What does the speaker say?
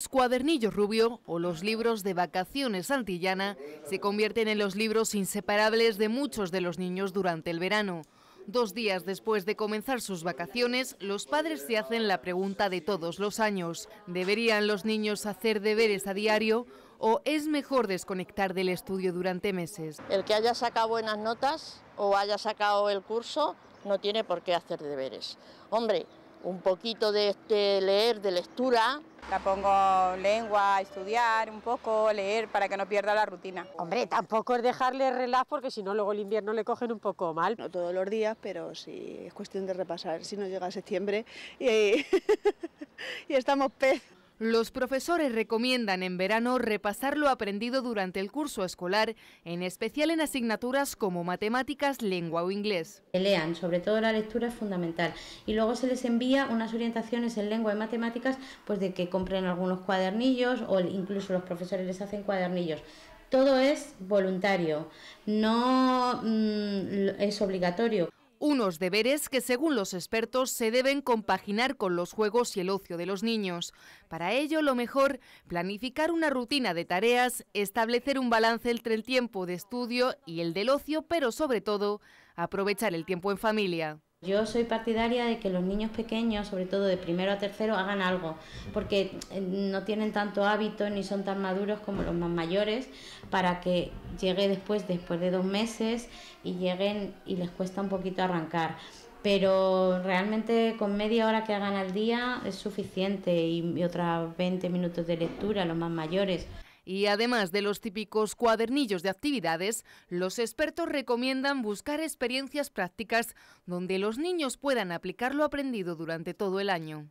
Los cuadernillos rubio o los libros de vacaciones santillana se convierten en los libros inseparables de muchos de los niños durante el verano. Dos días después de comenzar sus vacaciones, los padres se hacen la pregunta de todos los años. ¿Deberían los niños hacer deberes a diario o es mejor desconectar del estudio durante meses? El que haya sacado buenas notas o haya sacado el curso no tiene por qué hacer deberes. Hombre, un poquito de este leer, de lectura. La pongo lengua, estudiar un poco, leer para que no pierda la rutina. Hombre, tampoco es dejarle relax porque si no luego el invierno le cogen un poco mal. No todos los días, pero sí es cuestión de repasar. Si no llega septiembre y estamos pez. Los profesores recomiendan en verano repasar lo aprendido durante el curso escolar, en especial en asignaturas como matemáticas, lengua o inglés. Lean, sobre todo la lectura es fundamental. Y luego se les envía unas orientaciones en lengua y matemáticas, pues de que compren algunos cuadernillos o incluso los profesores les hacen cuadernillos todo es voluntario, no mm, es obligatorio unos deberes que según los expertos se deben compaginar con los juegos y el ocio de los niños. Para ello, lo mejor, planificar una rutina de tareas, establecer un balance entre el tiempo de estudio y el del ocio, pero sobre todo, aprovechar el tiempo en familia. Yo soy partidaria de que los niños pequeños, sobre todo de primero a tercero, hagan algo, porque eh, no tienen tanto hábito ni son tan maduros como los más mayores, para que llegue después, después de dos meses, y lleguen y les cuesta un poquito arrancar. Pero realmente con media hora que hagan al día es suficiente y otras 20 minutos de lectura, los más mayores. Y además de los típicos cuadernillos de actividades, los expertos recomiendan buscar experiencias prácticas donde los niños puedan aplicar lo aprendido durante todo el año.